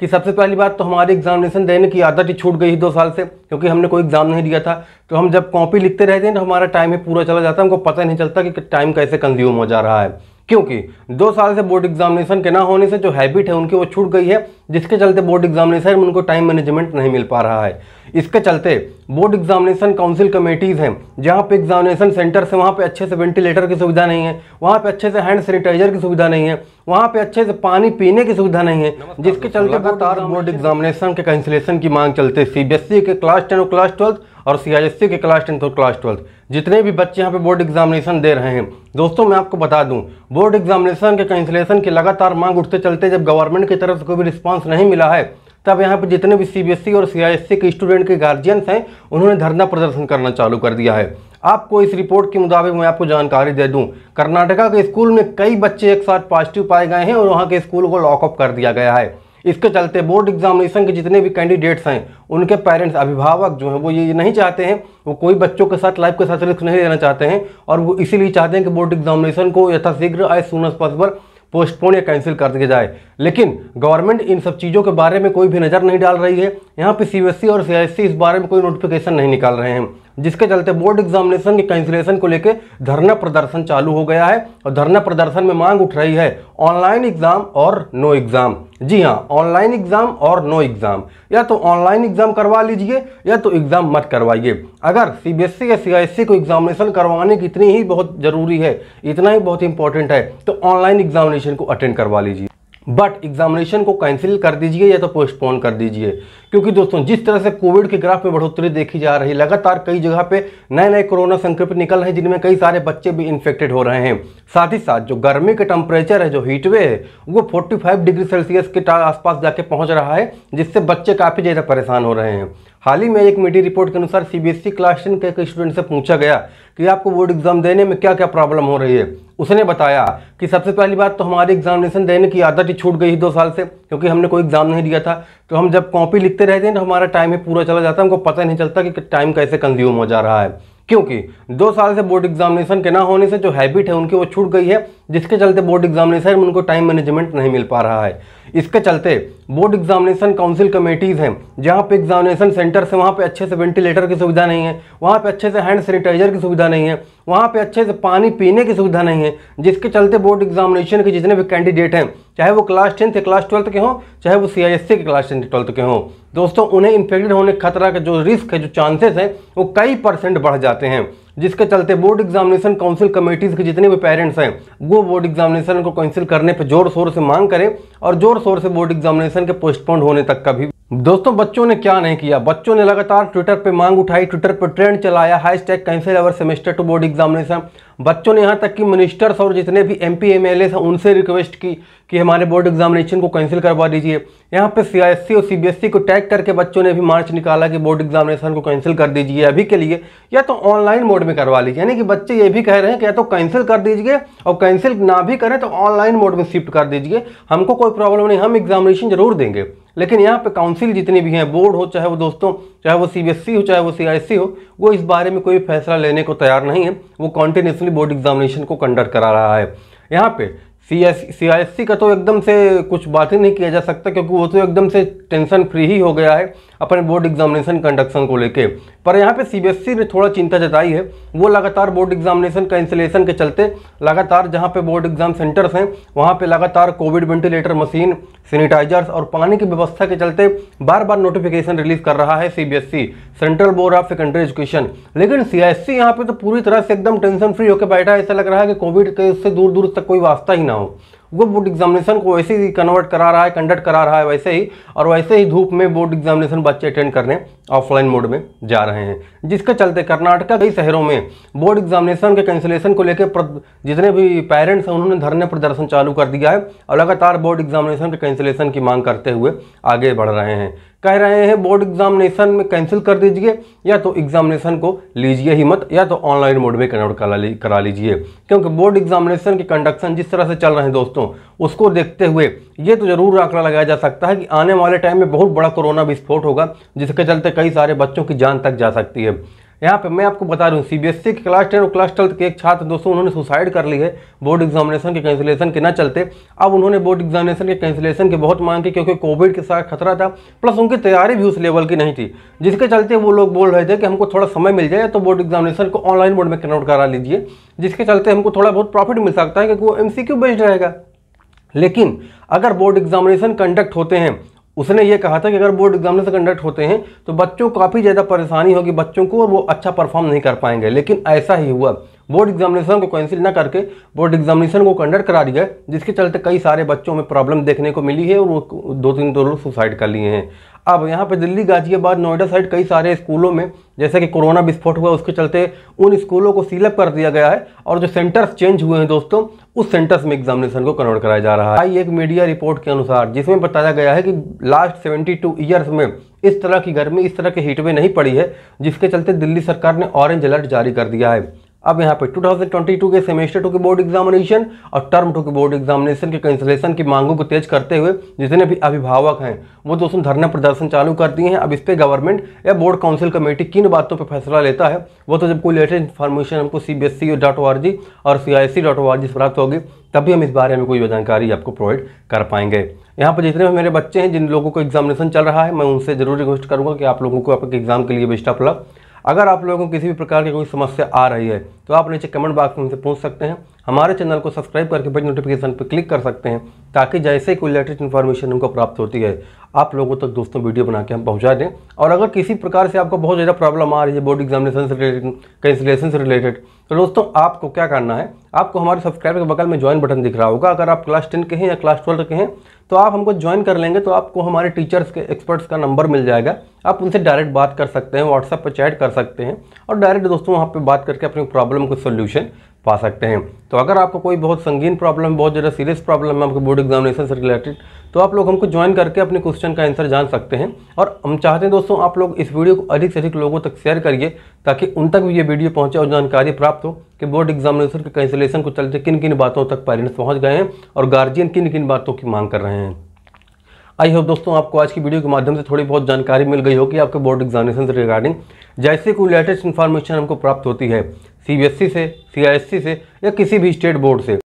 कि सबसे पहली बात तो हमारी एग्जामिनेशन देने की आदत ही छूट गई दो साल से क्योंकि हमने कोई एग्जाम नहीं दिया था तो हम जब कॉपी लिखते रहते हैं तो हमारा टाइम ही पूरा चला जाता है हमको पता नहीं चलता कि टाइम कैसे कंज्यूम हो जा रहा है क्योंकि दो साल से बोर्ड एग्जामिनेशन के ना होने से जो हैबिट है उनकी वो छूट गई है जिसके चलते बोर्ड एग्जामिनेशन में उनको टाइम मैनेजमेंट नहीं मिल पा रहा है इसके चलते बोर्ड एग्जामिनेशन काउंसिल कमेटीज़ हैं जहाँ पे एग्जामिनेशन सेंटर्स से वहाँ पे अच्छे से वेंटिलेटर की सुविधा नहीं है वहाँ पे अच्छे से हैंड सैनिटाइजर की सुविधा नहीं है वहाँ पे अच्छे से पानी पीने की सुविधा नहीं है जिसके चलते लगातार बोर्ड एग्जामिनेशन के कैंसिलेशन की मांग चलते सीबीएसई e के क्लास टेन और क्लास ट्वेल्थ और सीआईएससी e के क्लास टेंथ और क्लास ट्वेल्थ जितने भी बच्चे यहाँ पे बोर्ड एग्जामिनेशन दे रहे हैं दोस्तों मैं आपको बता दूँ बोर्ड एग्जामिनेशन के कैंसिलेशन की लगातार मांग उठते चलते जब गवर्नमेंट की तरफ से कोई भी नहीं मिला है तब यहाँ पर जितने भी सी e और सी के स्टूडेंट के गार्जियंस हैं उन्होंने धरना प्रदर्शन करना चालू कर दिया है आपको इस रिपोर्ट के मुताबिक मैं आपको जानकारी दे दूं कर्नाटका के स्कूल में कई बच्चे एक साथ पॉजिटिव पाए गए हैं और वहां के स्कूल को लॉकअप कर दिया गया है इसके चलते बोर्ड एग्जामिनेशन के जितने भी कैंडिडेट्स हैं उनके पेरेंट्स अभिभावक जो हैं वो ये नहीं चाहते हैं वो कोई बच्चों के साथ लाइफ के साथ रिस्क नहीं लेना चाहते हैं और वो इसीलिए चाहते हैं कि बोर्ड एग्जामिनेशन को यथाशीघ्र आए सुन एज पॉसिबल पोस्टपोन या कैंसिल कर दिया जाए लेकिन गवर्नमेंट इन सब चीज़ों के बारे में कोई भी नज़र नहीं डाल रही है यहाँ पे सी e और सी e इस बारे में कोई नोटिफिकेशन नहीं निकाल रहे हैं जिसके चलते बोर्ड एग्जामिनेशन के कैंसिलेशन को लेकर धरना प्रदर्शन चालू हो गया है और धरना प्रदर्शन में मांग उठ रही है ऑनलाइन एग्जाम और नो एग्जाम जी हाँ ऑनलाइन एग्जाम और नो एग्जाम या तो ऑनलाइन एग्जाम करवा लीजिए या तो एग्जाम मत करवाइए अगर सीबीएसई e या सीआईएससी e को एग्जामिनेशन करवाने की इतनी ही बहुत जरूरी है इतना ही बहुत इंपॉर्टेंट है तो ऑनलाइन एग्जामिनेशन को अटेंड करवा लीजिए बट एग्जामिनेशन को कैंसिल कर दीजिए या तो पोस्टपोन कर दीजिए क्योंकि दोस्तों जिस तरह से कोविड के ग्राफ में बढ़ोतरी देखी जा रही है लगातार कई जगह पे नए नए कोरोना संक्रमित निकल रहे हैं जिनमें कई सारे बच्चे भी इन्फेक्टेड हो रहे हैं साथ ही साथ जो गर्मी का टेम्परेचर है जो हीटवे है वो 45 डिग्री सेल्सियस के आसपास जाके पहुँच रहा है जिससे बच्चे काफ़ी ज़्यादा परेशान हो रहे हैं हाल ही में एक मीडिया रिपोर्ट के अनुसार सी क्लास टेन के एक स्टूडेंट से पूछा गया कि आपको बोर्ड एग्जाम देने में क्या क्या प्रॉब्लम हो रही है उसने बताया कि सबसे पहली बात तो हमारी एग्जामिनेशन देने की आदत ही छूट गई दो साल से क्योंकि हमने कोई एग्ज़ाम नहीं दिया था तो हम जब कॉपी लिखते रहते हैं तो हमारा टाइम ही पूरा चला जाता है हमको पता नहीं चलता कि टाइम कैसे कंज्यूम हो जा रहा है क्योंकि दो साल से बोर्ड एग्जामिनेशन के ना होने से जो हैबिट है उनकी वो छूट गई है जिसके चलते बोर्ड एग्जामिनेशन में उनको टाइम मैनेजमेंट नहीं मिल पा रहा है इसके चलते बोर्ड एग्जामिनेशन काउंसिल कमेटीज़ हैं जहाँ पे एग्जामिनेशन सेंटर से वहाँ पे अच्छे से वेंटिलेटर की सुविधा नहीं है वहाँ पे अच्छे से हैंड सैनिटाइजर की सुविधा नहीं है वहाँ पे अच्छे से पानी पीने की सुविधा नहीं है जिसके चलते बोर्ड एग्जामिनेशन के जितने भी कैंडिडेट हैं चाहे वो क्लास टेंथ या क्लास ट्वेल्थ के हों चाहे वो सी के क्लास टेंथ ट्वेल्थ के हों दोस्तों उन्हें इन्फेक्टेड होने के खतरा का जो रिस्क है जो चांसेस हैं वो कई परसेंट बढ़ जाते हैं जिसके चलते बोर्ड एग्जामिनेशन काउंसिल कमेटीज़ के जितने भी पेरेंट्स हैं वो बोर्ड एग्जामिनेशन को कैंसिल करने पर जोर शोर से मांग करें और जोर शोर से बोर्ड एग्जामिनेशन के पोस्टपोन होने तक का भी दोस्तों बच्चों ने क्या नहीं किया बच्चों ने लगातार ट्विटर पर मांग उठाई ट्विटर पर ट्रेंड चलाया hashtag cancel our semester two board examination बच्चों ने यहाँ तक कि मिनिस्टर्स और जितने भी एम पी एम एल उनसे रिक्वेस्ट की कि हमारे बोर्ड एग्जामिनेशन को कैंसिल करवा दीजिए यहाँ पे सी और सी e को टैग करके बच्चों ने भी मार्च निकाला कि बोर्ड एग्जामिनेशन को कैंसिल कर दीजिए अभी के लिए या तो ऑनलाइन मोड में करवा लीजिए यानी कि बच्चे ये भी कह रहे हैं कि या तो कैंसिल कर दीजिए और कैंसिल ना भी करें तो ऑनलाइन मोड में शिफ्ट कर दीजिए हमको कोई प्रॉब्लम नहीं हम एग्जामिनेशन जरूर देंगे लेकिन यहाँ पे काउंसिल जितनी भी हैं बोर्ड हो चाहे वो दोस्तों चाहे वो सी e हो चाहे वो सी e हो वो इस बारे में कोई फैसला लेने को तैयार नहीं है वो कॉन्टीन्यूसली बोर्ड एग्जामिनेशन को कंडक्ट करा रहा है यहाँ पे C S C I S C का तो एकदम से कुछ बात ही नहीं किया जा सकता क्योंकि वो तो एकदम से टेंशन फ्री ही हो गया है अपने बोर्ड एग्जामिनेशन कंडक्शन को लेके पर यहाँ पे सीबीएसई e ने थोड़ा चिंता जताई है वो लगातार बोर्ड एग्जामिनेशन कैंसिलेशन के चलते लगातार जहाँ पे बोर्ड एग्जाम सेंटर्स हैं वहाँ पे लगातार कोविड वेंटिलेटर मशीन सैनिटाइजर्स और पानी की व्यवस्था के चलते बार बार नोटिफिकेशन रिलीज कर रहा है C central board of secondary education लेकिन सी e यहाँ पे तो पूरी तरह से एकदम टेंशन फ्री होकर बैठा है ऐसा लग रहा है कि कोविड के उससे दूर दूर तक कोई वास्ता ही ना हो वो बोर्ड एग्जामिनेशन को वैसे ही कन्वर्ट करा रहा है कंडक्ट करा रहा है वैसे ही और वैसे ही धूप में बोर्ड एग्जामिनेशन बच्चे अटेंड करने ऑफलाइन मोड में जा रहे हैं जिसके चलते कर्नाटका कई शहरों में बोर्ड एग्जामिनेशन के कैंसिलेशन को लेकर जितने भी पेरेंट्स हैं उन्होंने धरने प्रदर्शन चालू कर दिया है और लगातार बोर्ड एग्जामिनेशन के कैंसिलेशन की मांग करते हुए आगे बढ़ रहे हैं कह रहे हैं बोर्ड एग्जामिनेशन में कैंसिल कर दीजिए या तो एग्जामिनेशन को लीजिए ही मत या तो ऑनलाइन मोड में कन्वर्ट करा ली करा लीजिए क्योंकि बोर्ड एग्जामिनेशन के कंडक्शन जिस तरह से चल रहे हैं दोस्तों उसको देखते हुए ये तो जरूर आंकड़ा लगाया जा सकता है कि आने वाले टाइम में बहुत बड़ा कोरोना विस्फोट होगा जिसके चलते कई सारे बच्चों की जान तक जा सकती है यहाँ पे मैं आपको बता दूँ सीबीएसई की क्लास टेन और क्लास ट्वेल्थ के एक छात्र दोस्तों उन्होंने सुसाइड कर ली है बोर्ड एग्जामिनेशन के कैंसिलेशन के ना चलते अब उन्होंने बोर्ड एग्जामिनेशन के कैंसिलेशन की बहुत मांग की क्योंकि कोविड के साथ खतरा था प्लस उनकी तैयारी भी उस लेवल की नहीं थी जिसके चलते वो लोग बोल रहे थे कि हमको थोड़ा समय मिल जाए तो बोर्ड एग्जामिनेशन को ऑनलाइन बोर्ड में कन्वर्ट करा लीजिए जिसके चलते हमको थोड़ा बहुत प्रॉफिट मिल सकता है क्योंकि वो एम बेस्ड रहेगा लेकिन अगर बोर्ड एग्जामिनेशन कंडक्ट होते हैं उसने ये कहा था कि अगर बोर्ड एग्जामिनेशन कंडक्ट होते हैं तो बच्चों को काफ़ी ज़्यादा परेशानी होगी बच्चों को और वो अच्छा परफॉर्म नहीं कर पाएंगे लेकिन ऐसा ही हुआ बोर्ड एग्जामिनेशन को कैंसिल ना करके बोर्ड एग्जामिनेशन को कंडक्ट करा दिया जिसके चलते कई सारे बच्चों में प्रॉब्लम देखने को मिली है और वो दो तीन दो लोग सुसाइड कर लिए हैं अब यहाँ पे दिल्ली गाजियाबाद नोएडा साइड कई सारे स्कूलों में जैसे कि कोरोना विस्फोट हुआ उसके चलते उन स्कूलों को सीलअप कर दिया गया है और जो सेंटर्स चेंज हुए हैं दोस्तों उस सेंटर्स में एग्जामिनेशन को कन्वर्ट कराया जा रहा है आई एक मीडिया रिपोर्ट के अनुसार जिसमें बताया गया है कि लास्ट 72 ईयर्स में इस तरह की गर्मी इस तरह की हीटवे नहीं पड़ी है जिसके चलते दिल्ली सरकार ने ऑरेंज अलर्ट जारी कर दिया है अब यहाँ पे 2022 के सेमेस्टर टू के बोर्ड एग्जामिनेशन और टर्म टू के बोर्ड एग्जामिनेशन के कैंसिलेशन की मांगों को तेज करते हुए जितने भी अभिभावक हैं वो दोस्तों धरना प्रदर्शन चालू कर दिए हैं अब इस पर गवर्नमेंट या बोर्ड काउंसिल कमेटी किन बातों पर फैसला लेता है वो तो जब कोई लेटेस्ट इन्फॉर्मेशन हमको C B S C dot O R G और सी आई सी डॉट प्राप्त होगी तभी हम इस बारे में कोई जानकारी आपको प्रोवाइड कर पाएंगे यहाँ पर जितने भी मेरे बच्चे हैं जिन लोगों को एग्जामिनेशन चल रहा है मैं उनसे जरूर रिक्वेस्ट करूँगा कि आप लोगों को आपके एग्जाम के लिए बेस्ट ऑफ लक अगर आप लोगों को किसी भी प्रकार की कोई समस्या आ रही है तो आप नीचे कमेंट बॉक्स में उनसे पूछ सकते हैं हमारे चैनल को सब्सक्राइब करके बेल नोटिफिकेशन पर क्लिक कर सकते हैं ताकि जैसे ही कोई लेटेस्ट इन्फॉर्मेशन उनको प्राप्त होती है आप लोगों तक दोस्तों वीडियो बना के हम पहुँचा दें और अगर किसी प्रकार से आपको बहुत ज़्यादा प्रॉब्लम आ रही है बोर्ड एग्जामिनेशन से रिलेटेड कैंसिलेशन से रिलेटेड तो दोस्तों आपको क्या करना है आपको हमारे सब्सक्राइबर के बगल में ज्वाइन बटन दिख रहा होगा अगर आप क्लास टेन के हैं या क्लास ट्वेल्व के हैं तो आप हमको ज्वाइन कर लेंगे तो आपको हमारे टीचर्स के एक्सपर्ट्स का नंबर मिल जाएगा आप उनसे डायरेक्ट बात कर सकते हैं व्हाट्सएप पर चैट कर सकते हैं और डायरेक्ट दोस्तों वहाँ पर बात करके अपनी प्रॉब्लम को सोल्यूशन पा सकते हैं तो अगर आपको कोई बहुत संगीन प्रॉब्लम बहुत ज़्यादा सीरियस प्रॉब्लम है आपके बोर्ड एग्जामिनेशन से रिलेटेड तो आप लोग हमको ज्वाइन करके अपने क्वेश्चन का आंसर जान सकते हैं और हम चाहते हैं दोस्तों आप लोग इस वीडियो को अधिक से अधिक लोगों तक शेयर करिए ताकि उन तक भी ये वीडियो पहुंचे और जानकारी प्राप्त हो कि बोर्ड एग्जामिनेशन के कैंसिलेशन को चलते किन किन बातों तक पेरेंट्स पहुँच गए हैं और गार्जियन किन किन बातों की मांग कर रहे हैं आई होप दोस्तों आपको आज की वीडियो के माध्यम से थोड़ी बहुत जानकारी मिल गई होगी आपके बोर्ड एग्जामिनेशन से रिगार्डिंग जैसे कोई लेटेस्ट इन्फॉर्मेशन हमको प्राप्त होती है सी e से सी e से या किसी भी स्टेट बोर्ड से